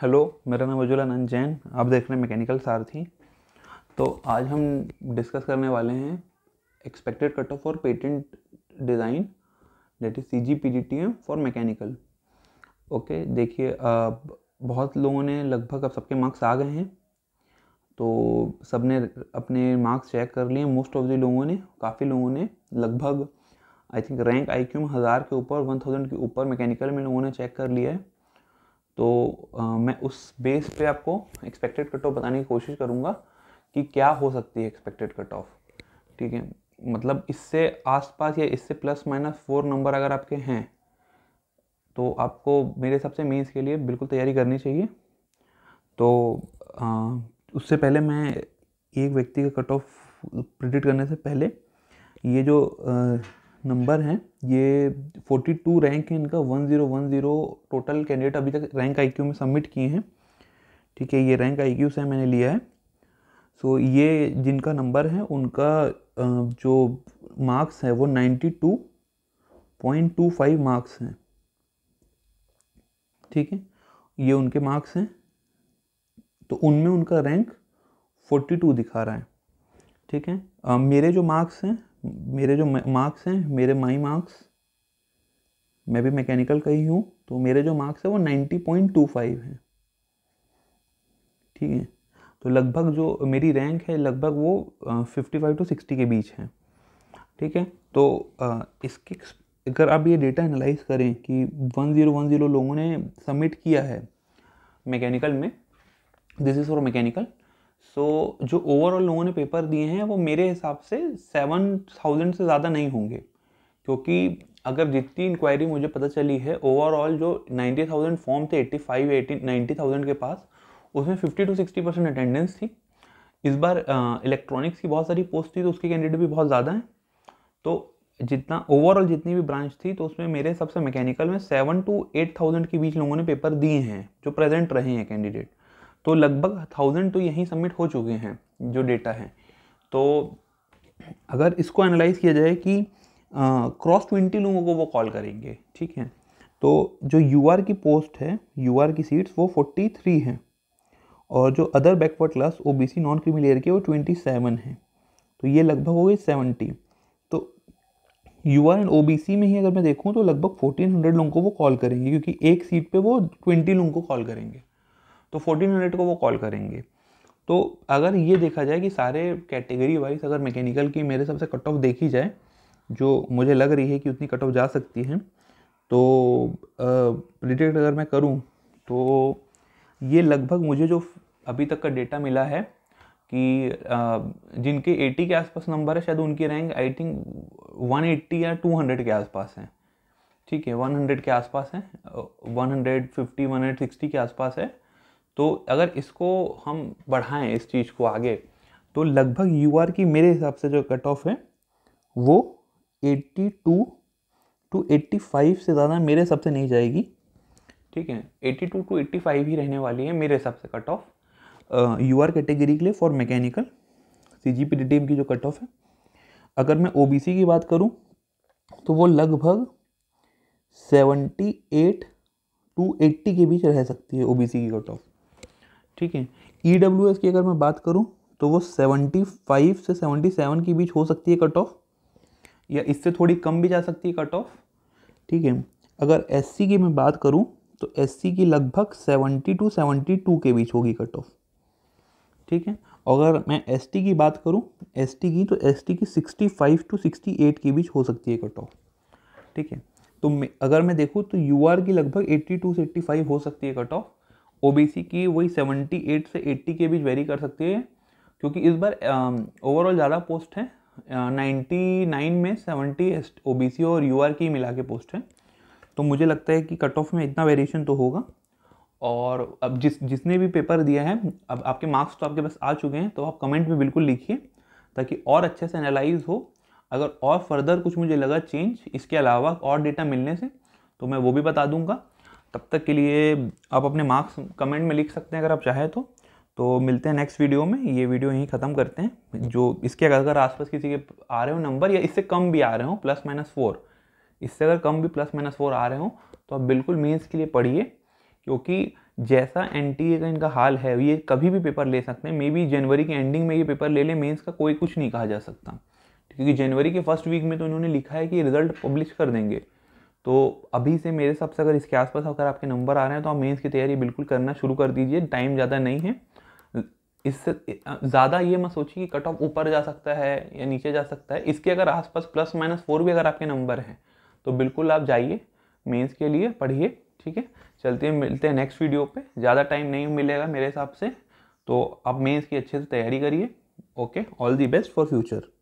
hello मेरा नाम उज्ज्वल आनंद जैन आप देख रहे हैं मैकेनिकल सारथी तो आज हम डिस्कस करने वाले हैं expected cut off for patent design date is C G P D T M for mechanical okay देखिए बहुत लोगों ने लगभग अब सबके मार्क्स आ गए हैं तो सब ने अपने मार्क्स चेक कर लिए मोस्ट ऑफ द लोगों ने काफ़ी लोगों ने लगभग I think rank I Q में हज़ार के ऊपर वन थाउजेंड के ऊपर मैकेनिकल में लोगों ने चेक कर लिया है तो आ, मैं उस बेस पे आपको एक्सपेक्टेड कट ऑफ बताने की कोशिश करूँगा कि क्या हो सकती है एक्सपेक्टेड कट ऑफ ठीक है मतलब इससे आसपास या इससे प्लस माइनस फोर नंबर अगर आपके हैं तो आपको मेरे हिसाब से मेंस के लिए बिल्कुल तैयारी करनी चाहिए तो आ, उससे पहले मैं एक व्यक्ति का कट ऑफ प्रिडिक्ट करने से पहले ये जो आ, नंबर हैं ये 42 रैंक है इनका 1010 टोटल कैंडिडेट अभी तक रैंक आई में सबमिट किए हैं ठीक है ये रैंक आई से मैंने लिया है सो so, ये जिनका नंबर है उनका जो मार्क्स है वो 92.25 मार्क्स हैं ठीक है ये उनके मार्क्स हैं तो उनमें उनका रैंक 42 दिखा रहा है ठीक है मेरे जो मार्क्स हैं मेरे जो मार्क्स हैं मेरे माई मार्क्स मैं भी मैकेनिकल का ही हूँ तो मेरे जो मार्क्स है वो नाइन्टी पॉइंट टू फाइव हैं ठीक है तो लगभग जो मेरी रैंक है लगभग वो फिफ्टी फाइव टू सिक्सटी के बीच है ठीक है तो इसके अगर आप ये डेटा एनालाइज करें कि वन ज़ीरो वन ज़ीरो लोगों ने सबमिट किया है मैकेनिकल में this is for mechanical so so, जो ओवरऑल लोगों ने पेपर दिए हैं वो मेरे हिसाब से सेवन थाउजेंड से ज़्यादा नहीं होंगे क्योंकि अगर जितनी इंक्वायरी मुझे पता चली है ओवरऑल जो नाइन्टी थाउजेंड फॉर्म थे eighty five eighty ninety thousand के पास उसमें fifty to sixty percent attendance थी इस बार इलेक्ट्रॉनिक्स की बहुत सारी पोस्ट थी तो उसके कैंडिडेट भी बहुत ज़्यादा हैं तो जितना ओवरऑल जितनी भी ब्रांच थी तो उसमें मेरे हिसाब से मैकेनिकल में सेवन टू एट थाउजेंड के बीच लोगों ने पेपर दिए हैं जो प्रेजेंट रहे हैं कैंडिडेट तो लगभग थाउजेंड तो यहीं सबमिट हो चुके हैं जो डेटा है तो अगर इसको एनालाइज किया जाए कि क्रॉस ट्वेंटी लोगों को वो कॉल करेंगे ठीक है तो जो यू की पोस्ट है यू की सीट्स वो फोर्टी थ्री हैं और जो other backward class O B C non creamy के वो ट्वेंटी सेवन हैं तो ये लगभग हो गई सेवेंटी तो U and O B C में ही अगर मैं देखूँ तो लगभग फोर्टीन हंड्रेड लोगों को वो कॉल करेंगे क्योंकि एक सीट पे वो ट्वेंटी लोगों को कॉल करेंगे तो हंड्रेड को वो कॉल करेंगे तो अगर ये देखा जाए कि सारे कैटेगरी वाइज अगर मैकेनिकल की मेरे सबसे कट ऑफ देखी जाए जो मुझे लग रही है कि उतनी कट ऑफ जा सकती है तो रिटेक्ट अगर मैं करूँ तो ये लगभग मुझे जो अभी तक का डेटा मिला है कि आ, जिनके 80 के आसपास नंबर है शायद उनकी रैंक आई थिंक 180 या 200 के आसपास है ठीक है 100 के आसपास है 150 160 के आसपास है तो अगर इसको हम बढ़ाएं इस चीज़ को आगे तो लगभग यू आर की मेरे हिसाब से जो कट ऑफ है वो 82 टू 85 से ज़्यादा मेरे हिसाब से नहीं जाएगी ठीक है 82 टू 85 ही रहने वाली है मेरे हिसाब से cut off U R category के लिए for mechanical C G P D की जो कट ऑफ है अगर मैं ओ बी सी की बात करूँ तो वो लगभग 78 टू 80 के बीच रह सकती है ओ बी सी की कट ऑफ ठीक है ई डब्ल्यू एस की अगर मैं बात करूँ तो वो सेवेंटी फाइव से सेवेंटी सेवन के बीच हो सकती है कट ऑफ या इससे थोड़ी कम भी जा सकती है कट ऑफ ठीक है अगर एस सी की मैं बात करूँ तो एस सी की लगभग सेवेंटी टू सेवेंटी टू के बीच होगी कट ऑफ ठीक है अगर मैं एस टी की बात करूँ एस टी की तो एस टी की sixty five to sixty eight के बीच हो सकती है कट ऑफ ठीक है तो मैं अगर मैं देखूँ तो यू आर की लगभग एट्टी टू से एट्टी फाइव हो सकती है कट ऑफ ओबीसी की वही 78 से 80 के बीच वेरी कर सकती है क्योंकि इस बार ओवरऑल ज़्यादा पोस्ट है नाइन्टी नाइन में सेवेंटी ओ बी सी और यू आर की मिला के पोस्ट है तो मुझे लगता है कि कट ऑफ में इतना वेरिएशन तो होगा और अब जिस जिसने भी पेपर दिया है अब आपके मार्क्स तो आपके पास आ चुके हैं तो आप कमेंट में बिल्कुल लिखिए ताकि और अच्छे से एनालाइज हो अगर और फर्दर कुछ मुझे लगा चेंज इसके अलावा और डेटा मिलने से तो मैं वो भी बता दूंगा तब तक के लिए आप अपने मार्क्स कमेंट में लिख सकते हैं अगर आप चाहें तो तो मिलते हैं नेक्स्ट वीडियो में ये वीडियो यहीं ख़त्म करते हैं जो इसके अगर अगर आसपास किसी के आ रहे हो नंबर या इससे कम भी आ रहे हो प्लस माइनस फोर इससे अगर कम भी प्लस माइनस फोर आ रहे हो तो आप बिल्कुल मेंस के लिए पढ़िए क्योंकि जैसा एन का इनका हाल है ये कभी भी पेपर ले सकते हैं मे बी जनवरी के एंडिंग में ये पेपर ले लें मेन्स का कोई कुछ नहीं कहा जा सकता क्योंकि जनवरी के फर्स्ट वीक में तो इन्होंने लिखा है कि रिजल्ट पब्लिश कर देंगे तो अभी से मेरे हिसाब से अगर इसके आसपास अगर आपके नंबर आ रहे हैं तो आप मेंस की तैयारी बिल्कुल करना शुरू कर दीजिए टाइम ज़्यादा नहीं है इससे ज़्यादा ये मत सोचिए कि कट ऑफ ऊपर जा सकता है या नीचे जा सकता है इसके अगर आसपास प्लस माइनस फोर भी अगर आपके नंबर हैं तो बिल्कुल आप जाइए मेन्स के लिए पढ़िए ठीक है चलते हैं मिलते हैं नेक्स्ट वीडियो पर ज़्यादा टाइम नहीं मिलेगा मेरे हिसाब से तो आप मेन्स की अच्छे से तैयारी करिए okay all the best for future